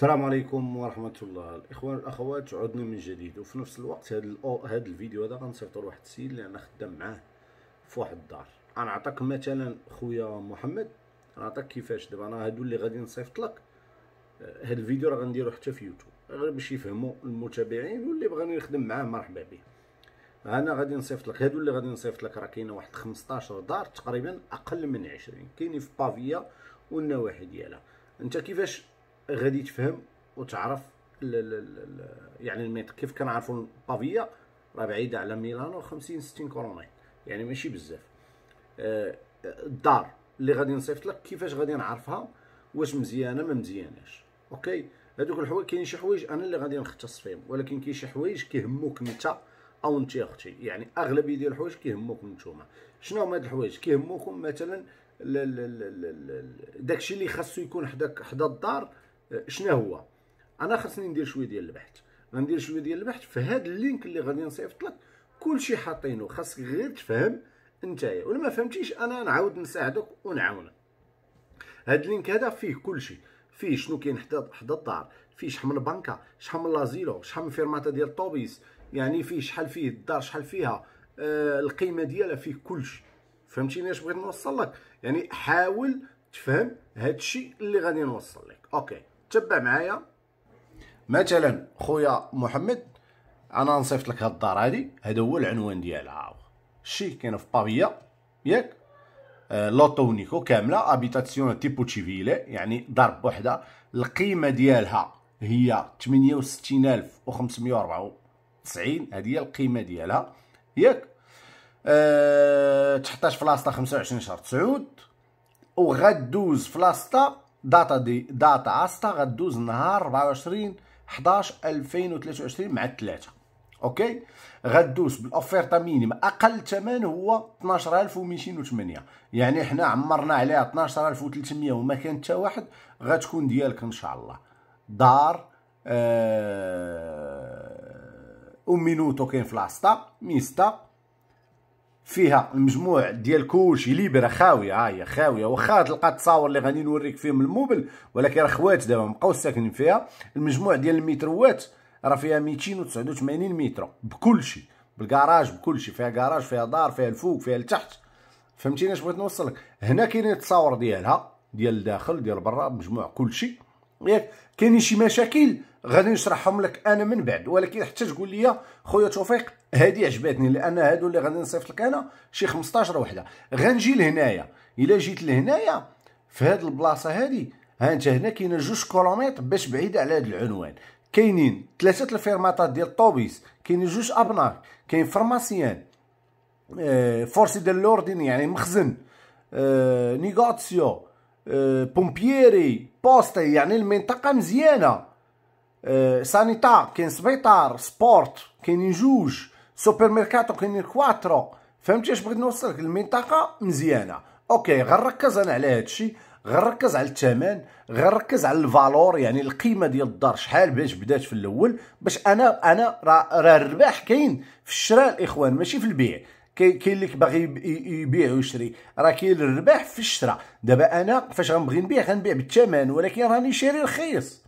السلام عليكم ورحمة الله الإخوان الاخوات عدنا من جديد وفي نفس الوقت هذا هذا الفيديو هذا غنصيفطو لواحد السيد اللي أنا خدام معاه في واحد الدار غنعطيك مثلا خويا محمد غنعطيك كيفاش دابا أنا هادو اللي غادي نصيفط لك آه، هاد الفيديو راه غنديرو حتى في يوتيوب غير باش يفهموا المتابعين واللي بغاني نخدم معاه مرحبا به انا غادي نصيفط لك هادو اللي غادي نصيفط لك راه كاينه واحد 15 دار تقريبا اقل من 20 كاينين في بافيا والنواحي ديالها انت كيفاش غادي تفهم وتعرف ل ل ل يعني الميت كيف كنعرفوا بافيا راه بعيده على ميلانو 50 60 كورونين يعني ماشي بزاف آه، الدار اللي غادي نصيفط لك كيفاش غادي نعرفها واش مزيانه ما مزياناش اوكي هذوك الحوايج كاين شي حوايج انا اللي غادي نختص فيهم ولكن كاين شي حوايج كيهموك انت او انت اختي يعني اغلبيه ديال الحوايج كيهموك نتوما شنو هما هاد الحوايج كيهموكم مثلا داكشي اللي خاصو يكون حداك حدا الدار شنو هو انا خاصني ندير شويه ديال البحث غندير شويه ديال البحث في هذا اللينك اللي غادي نصيفط لك كلشي حاطينه خاصك غير تفهم نتايا ولا ما فهمتيش انا نعاود نساعدك ونعاونك هاد اللينك هذا فيه كلشي فيه شنو كاين حدا حدا الدار فيه شحال من بنكه شحال من لازيلو شحال من فيرماتا ديال الطوبيس يعني فيه شحال فيه الدار شحال فيها آه القيمه ديالها فيه كلشي فهمتيني اش بغيت نوصل لك يعني حاول تفهم هادشي اللي غادي نوصل لك اوكي تبع معايا مثلا خويا محمد انا نصيفط لك هاد الدار هادي هذا هو العنوان ديالها شي كاين في بابيا ياك آه، لوطو نيكو كامله ابيتاسيون تيبو تشيفيلي يعني دار بوحده القيمه ديالها هي 68594 هذه هي القيمه ديالها ياك أه في لاسطا 25 شهر تسعود وغدوز لاسطا داتا دي داتا عاستا غدوز نهار 24 11 2023 مع الثلاثه اوكي غدوز بالاوفيرتا مينيم اقل ثمن هو 12208 يعني حنا عمرنا عليها 12300 وما كان حتى واحد غتكون ديالك ان شاء الله دار آه... ومينوتو كاين في لاستا ميستا فيها المجموع ديال كلشي ليبره خاويه ها هي خاويه واخا تلقى التصاور اللي غادي نوريك فيهم الموبل ولكن راه خوات دابا بقاو ساكنين فيها المجموع ديال المتروات راه فيها 289 متر بكلشي بالكراج بكلشي فيها كراج فيها دار فيها الفوق فيها التحت فهمتيني اش بغيت نوصلك هنا كاينين التصاور ديالها ديال الداخل ديال برا مجموع كلشي ياك كاينين شي مشاكل غادي نشرحهم لك انا من بعد ولكن حتى تقول لي خويا توفيق هذه عجبتني لان هادو اللي غادي نصيفط لك انا شي 15 وحده غنجي لهنايا الا جيت لهنايا في هاد البلاصه هادي ها انت هنا كاين جوج كولوميت باش بعيده على هاد العنوان كاينين ثلاثه الفيرماطات ديال الطوبيس كاينين جوج ابناك كاين فرماسيان آه فورسي ديال لوردين يعني مخزن آه نيغاتسيو بومبييري بوستي يعني المنطقه مزيانه سانيتا كاين سبيطار سبورت كاينين جوج سوبر ميركاتو كاينين كواترو فهمتي اش بغيت نوصلك المنطقه مزيانه اوكي غنركز انا على هادشي غنركز على الثمن غنركز على الفالور يعني القيمه ديال الدار شحال باش بدات في الاول باش انا انا راه الرباح كاين في الشراء الاخوان ماشي في البيع كاين اللي باغي يبيع ويشري راه كاين الربح في الشراء دابا انا فاش غنبغي نبيع غنبيع بالثمن ولكن راني شاري رخيص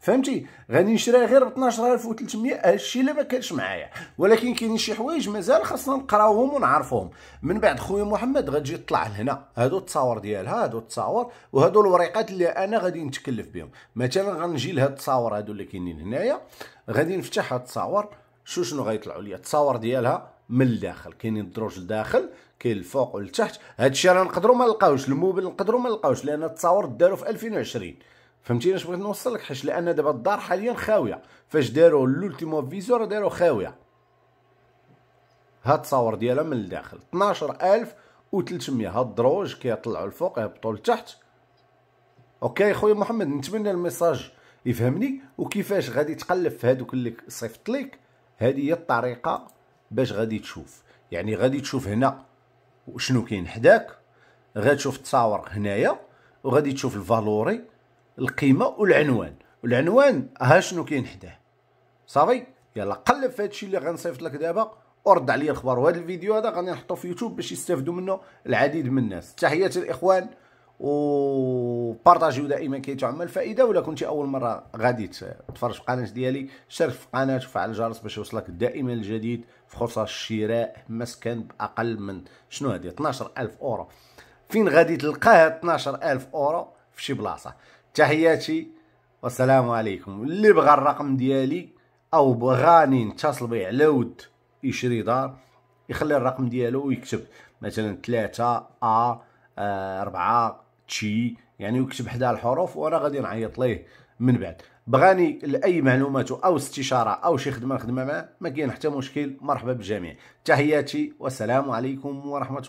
فهمتي غادي نشري غير ب 12300 هادشي اللي ما كانش معايا ولكن كاينين شي حوايج مازال خاصنا نقراوهم ونعرفوهم من بعد خويا محمد غتجي تطلع لهنا هادو التصاور ديالها هادو التصاور وهادو الوريقات اللي انا غادي نتكلف بهم مثلا غنجي لهاد التصاور هادو اللي كاينين هنايا غادي نفتح هاد التصاور شو شنو غيطلعوا لي التصاور ديالها من الداخل كاينين الدروج لداخل كاين الفوق والتحت هادشي راه نقدروا ما نلقاوش الموبل نقدروا ما نلقاوش لان التصاور داروا في 2020 فهمتيني اش بغيت نوصل لك حيت لان دابا الدار حاليا خاويه فاش داروا لولتيمو راه داروا خاويه هاد التصاور ديالها من الداخل 12300 هاد الدروج كيطلعوا الفوق يهبطوا لتحت اوكي خويا محمد نتمنى الميساج يفهمني وكيفاش غادي تقلب في هادوك اللي صيفط ليك هذه هي الطريقه باش غادي تشوف يعني غادي تشوف هنا شنو كاين حداك غادي تشوف التصاور هنايا وغادي تشوف الفالوري القيمه والعنوان والعنوان ها شنو كاين حداه صافي يلا قلب في هادشي اللي غنصيفط لك دابا ورد عليا الخبر وهذا الفيديو هذا غادي نحطو في يوتيوب باش يستافدوا منه العديد من الناس تحياتي الاخوان و بارطاجيو دائما كيتعمل فاذا ولا كنتي اول مره غادي تفرج في القناه ديالي شرف في القناه وفعل الجرس باش يوصلك دائما الجديد في فرصه شراء مسكن باقل من شنو هذه 12000 اورو فين غادي تلقاه 12000 اورو في شي بلاصه تحياتي والسلام عليكم اللي بغى الرقم ديالي او بغاني نتصل به على ود يشري دار يخلي الرقم ديالو ويكتب مثلا 3 ا 4 آه، تشي يعني يكتب حدا الحروف وانا غادي نعيط ليه من بعد بغاني لاي معلومات او استشاره او شي خدمه نخدمها معاه ما كاين حتى مشكل مرحبا بالجميع تحياتي والسلام عليكم ورحمه الله